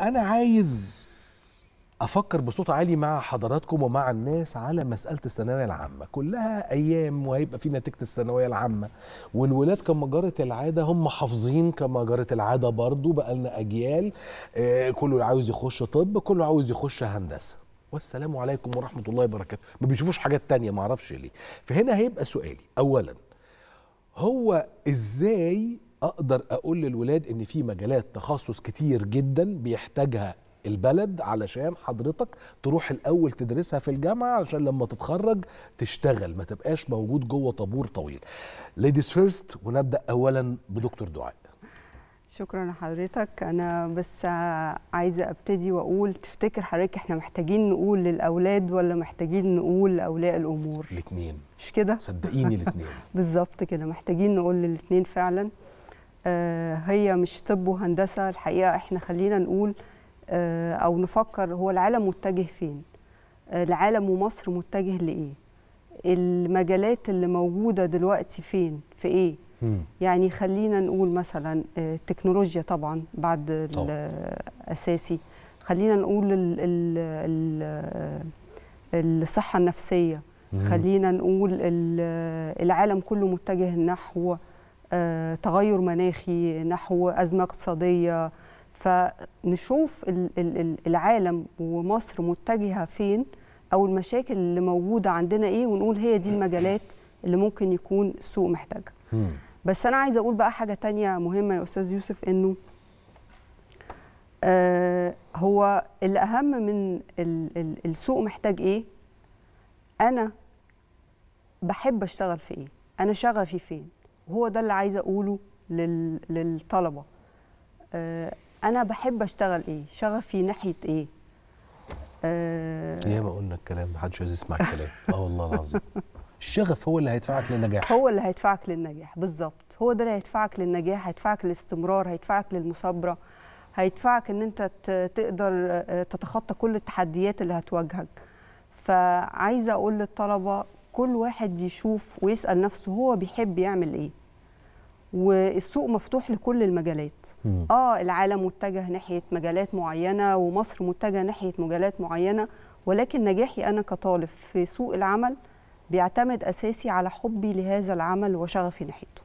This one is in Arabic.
انا عايز افكر بصوت عالي مع حضراتكم ومع الناس على مساله الثانويه العامه كلها ايام وهيبقى في نتيجه الثانويه العامه والولاد كما جرت العاده هم حافظين كما جرت العاده برضو بقى لنا اجيال آه، كله عاوز يخش طب كله عاوز يخش هندسه والسلام عليكم ورحمه الله وبركاته ما بيشوفوش حاجات تانية ما اعرفش ليه فهنا هيبقى سؤالي اولا هو ازاي اقدر اقول للولاد ان في مجالات تخصص كتير جدا بيحتاجها البلد علشان حضرتك تروح الاول تدرسها في الجامعه علشان لما تتخرج تشتغل ما تبقاش موجود جوه طابور طويل. ليديز فيرست ونبدا اولا بدكتور دعاء. شكرا لحضرتك انا بس عايزه ابتدي واقول تفتكر حضرتك احنا محتاجين نقول للاولاد ولا محتاجين نقول لاولياء الامور الاثنين مش كده صدقيني الاثنين بالظبط كده محتاجين نقول للاثنين فعلا آه، هي مش طب وهندسه الحقيقه احنا خلينا نقول آه، او نفكر هو العالم متجه فين آه، العالم ومصر متجه لايه المجالات اللي موجوده دلوقتي فين في ايه يعني خلينا نقول مثلا التكنولوجيا طبعا بعد الاساسي خلينا نقول الـ الـ الصحه النفسيه خلينا نقول العالم كله متجه نحو آه، تغير مناخي نحو أزمة اقتصادية فنشوف العالم ومصر متجهة فين أو المشاكل اللي موجودة عندنا إيه ونقول هي دي المجالات اللي ممكن يكون السوق محتاجها بس أنا عايزة أقول بقى حاجة تانية مهمة يا أستاذ يوسف إنه آه، هو الأهم من السوق محتاج إيه أنا بحب أشتغل في إيه أنا شغفي فين وهو ده اللي عايزه اقوله لل... للطلبه آه انا بحب اشتغل ايه شغفي ناحيه ايه آه ياما قلنا الكلام محدش عايز يسمع الكلام اه والله العظيم الشغف هو اللي هيدفعك للنجاح هو اللي هيدفعك للنجاح بالظبط هو ده اللي هيدفعك للنجاح هيدفعك للاستمرار هيدفعك للمثابره هيدفعك ان انت تقدر آه، تتخطى كل التحديات اللي هتواجهك فعايزه اقول للطلبه كل واحد يشوف ويسال نفسه هو بيحب يعمل ايه والسوق مفتوح لكل المجالات مم. اه العالم متجه ناحيه مجالات معينه ومصر متجهه ناحيه مجالات معينه ولكن نجاحي انا كطالب في سوق العمل بيعتمد اساسي على حبي لهذا العمل وشغفي ناحيته